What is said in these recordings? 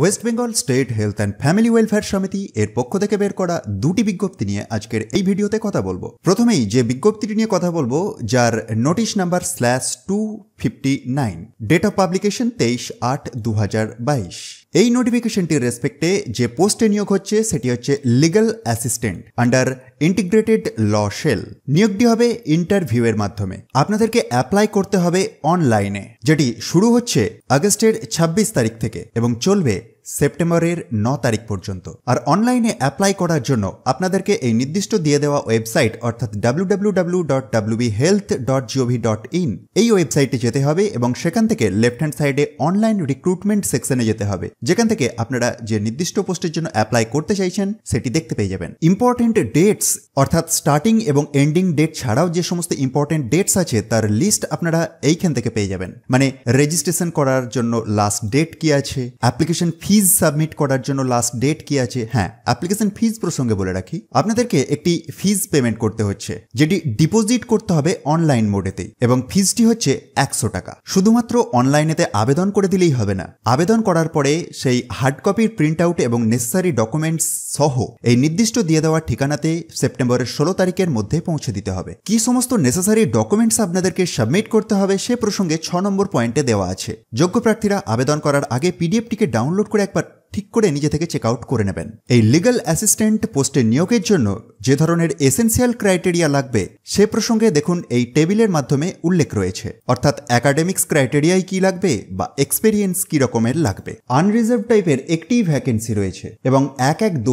West Bengal state health and family welfare সমিতি এর পক্ষ থেকে বের করা দুটি বিজ্ঞপ্তি নিয়ে আজকের এই ভিডিওতে কথা বলবো প্রথমেই যে বিজ্ঞপ্তিটি নিয়ে কথা বলবো যার notice number slash two fifty nine date of publication তেইশ আট দু হাজার বাইশ এই নোটিফিকেশনটির রেসপেক্টে যে পোস্টে নিয়োগ হচ্ছে সেটি হচ্ছে legal assistant under integrated law cell নিয়োগটি হবে ইন্টারভিউয়ের মাধ্যমে আপনাদেরকে অ্যাপ্লাই করতে হবে অনলাইনে যেটি শুরু হচ্ছে আগস্টের ছাব্বিশ তারিখ থেকে এবং চলবে সেপ্টেম্বরের ন তারিখ পর্যন্ত আর অনলাইনে অ্যাপ্লাই করার জন্য আপনাদেরকে এই নির্দিষ্ট দিয়ে দেওয়া ওয়েবসাইট অর্থাৎ www.wbhealth.gov.in dot WB health dot dot in এই ওয়েবসাইটে যেতে হবে এবং সেখান থেকে লেফট হ্যান্ড সাইডে অনলাইন রিক্রুটমেন্ট সেকশনে যেতে হবে যেখান থেকে আপনারা যে নির্দিষ্ট পোস্টের জন্য অ্যাপ্লাই করতে চাইছেন সেটি দেখতে পেয়ে যাবেন ইম্পর্টেন্ট ডেটস অর্থাৎ স্টার্টিং এবং এন্ডিং ডেট ছাড়াও যে সমস্ত ইম্পর্টেন্ট ডেটস আছে তার লিস্ট আপনারা এইখান থেকে পেয়ে যাবেন মানে রেজিস্ট্রেশন করার জন্য লাস্ট ডেট কি আছে অ্যাপ্লিকেশন ফি ফিজ সাবমিট করার জন্য লাস্ট ডেট কি আছে হ্যাঁ অ্যাপ্লিকেশন ফিজ প্রসঙ্গে বলে রাখি আপনাদেরকে একটি ফিজ পেমেন্ট করতে হচ্ছে যেটি ডিপোজিট করতে হবে অনলাইন মোডেতেই এবং ফিজটি হচ্ছে একশো টাকা শুধুমাত্র অনলাইনেতে আবেদন করে দিলেই হবে না আবেদন করার পরে সেই হার্ড কপির প্রিন্ট আউট এবং নেসেসারি ডকুমেন্টস সহ এই নির্দিষ্ট দিয়ে দেওয়া ঠিকানাতে সেপ্টেম্বরের ষোলো তারিখের মধ্যে পৌঁছে দিতে হবে কি সমস্ত নেসেসারি ডকুমেন্টস আপনাদেরকে সাবমিট করতে হবে সে প্রসঙ্গে ছ নম্বর পয়েন্টে দেওয়া আছে যোগ্য প্রার্থীরা আবেদন করার আগে পিডিএফটিকে ডাউনলোড করে একবার ঠিক করে নিজে থেকে চেক আউট করে নেবেন এই লিগাল অ্যাসিস্ট্যান্ট পোস্টে নিয়োগের জন্য যে ধরনের এসেন্সিয়াল ক্রাইটেরিয়া লাগবে সে প্রসঙ্গে দেখুন এই টেবিলের মাধ্যমে উল্লেখ রয়েছে অর্থাৎ অ্যাকাডেমিক্স ক্রাইটেরিয়ায় কি লাগবে বা এক্সপেরিয়েন্স কি রকমের লাগবে আনরিজার্ভ টাইপের একটি ভ্যাকেন্সি রয়েছে এবং এক এক দু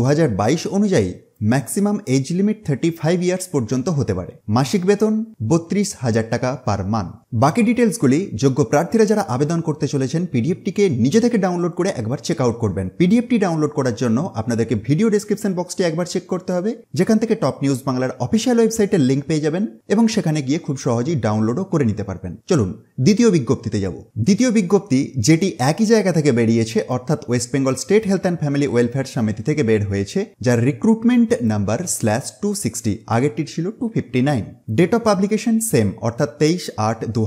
অনুযায়ী maximum age limit thirty five years পর্যন্ত হতে পারে মাসিক বেতন বত্রিশ হাজার টাকা পার মান বাকি ডিটেলসগুলি যোগ্য প্রার্থীরা যারা আবেদন করতে চলেছেন পিডিএফটিকে নিজে থেকে ডাউনলোড করে একবার চেক আউট করবেন পিডিএফটি ডাউনলোড করার জন্য আপনাদেরকে ভিডিও ডিসক্রিপশন বক্সটি একবার চেক করতে হবে যেখান থেকে টপ নিউজ বাংলার অফিসিয়াল ওয়েবসাইটের লিঙ্ক পেয়ে যাবেন এবং সেখানে গিয়ে খুব সহজেই ডাউনলোডও করে নিতে পারবেন চলুন দ্বিতীয় বিজ্ঞপ্তিতে যাব দ্বিতীয় বিজ্ঞপ্তি যেটি একই জায়গা থেকে বেরিয়েছে অর্থাৎ West Bengal state health and family welfare সমিতি থেকে বের হয়েছে যার recruitment number slash two sixty আগেরটি ছিল two fifty nine date of publication same অর্থাৎ তেইশ আট দু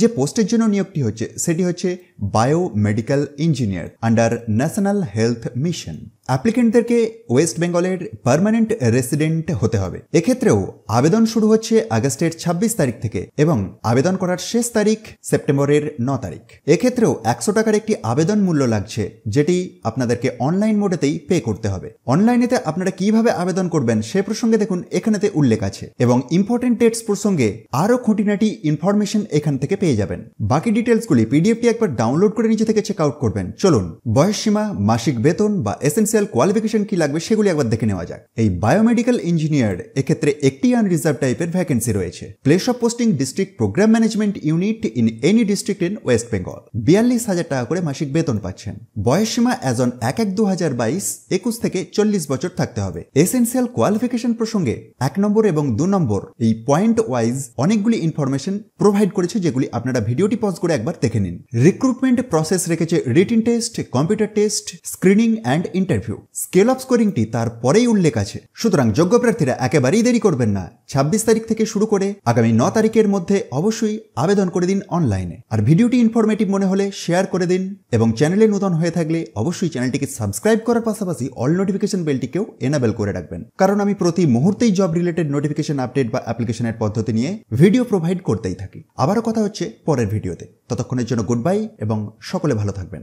যে পোস্টের জন্য নিয়োগটি হচ্ছে সেটি হচ্ছে biomedical engineer under national health mission অ্যাপ্লিকেন্টদেরকে ওয়েস্ট বেঙ্গলের পারমানেন্ট রেসিডেন্ট হতে হবে এক্ষেত্রেও আবেদন শুরু হচ্ছে আগস্টের ছাব্বিশ তারিখ থেকে এবং আবেদন করার শেষ তারিখ সেপ্টেম্বরের ন তারিখ এক্ষেত্রেও একশো টাকার একটি আবেদন মূল্য লাগছে যেটি আপনাদেরকে অনলাইন মোডেতেই পে করতে হবে অনলাইনেতে আপনারা কিভাবে আবেদন করবেন সে প্রসঙ্গে দেখুন এখানেতে উল্লেখ আছে এবং ইম্পর্টেন্ট ডেটস প্রসঙ্গে আরও খুঁটিনাটি ইনফরমেশন এখান থেকে পেয়ে যাবেন বাকি ডিটেলসগুলি পিডিএফটি একবার ডাউনলোড করে নিজে থেকে চেক আউট করবেন চলুন বয়সসীমা মাসিক বেতন বা এসেন্সিয়াল স্পেশাল কোয়ালিফিকেশন কি লাগবে সেগুলি একবার দেখে নেওয়া যাক এই বায়োমেডিক্যাল ইঞ্জিনিয়ার এক্ষেত্রে একটি আনরিজার্ভ টাইপের ভ্যাকেন্সি রয়েছে place of posting district programme management unit in any district in West Bengal বিয়াল্লিশ হাজার টাকা করে মাসিক বেতন পাচ্ছেন বয়সসীমা এজ অন এক এক দু হাজার বাইশ একুশ থেকে চল্লিশ বছর থাকতে হবে এসেন্সিয়াল কোয়ালিফিকেশন প্রসঙ্গে এক নম্বর এবং দু নম্বর এই পয়েন্ট ওয়াইজ অনেকগুলি ইনফরমেশন প্রোভাইড করেছে যেগুলি আপনারা ভিডিওটি পজ করে একবার দেখে নিন রিক্রুটমেন্ট প্রসেস রেখেছে written test computer test screening and interview interview scale of স্কোরিংটি তারপরেই উল্লেখ আছে সুতরাং যোগ্য প্রার্থীরা একেবারেই দেরি করবেন না ছাব্বিশ তারিখ থেকে শুরু করে আগামী ন তারিখের মধ্যে অবশ্যই আবেদন করে দিন অনলাইনে আর ভিডিওটি ইনফরমেটিভ মনে হলে শেয়ার করে দিন এবং চ্যানেলে নতুন হয়ে থাকলে অবশ্যই চ্যানেলটিকে সাবস্ক্রাইব করার পাশাপাশি অল নোটিফিকেশন বেলটিকেও এনাবেল করে রাখবেন কারণ আমি প্রতি মুহূর্তেই জব রিলেটেড নোটিফিকেশন আপডেট বা অ্যাপ্লিকেশনের পদ্ধতি নিয়ে ভিডিও প্রোভাইড করতেই থাকি আবারও কথা হচ্ছে পরের ভিডিওতে ততক্ষণের জন্য গুড বাই এবং সকলে ভালো থাকবেন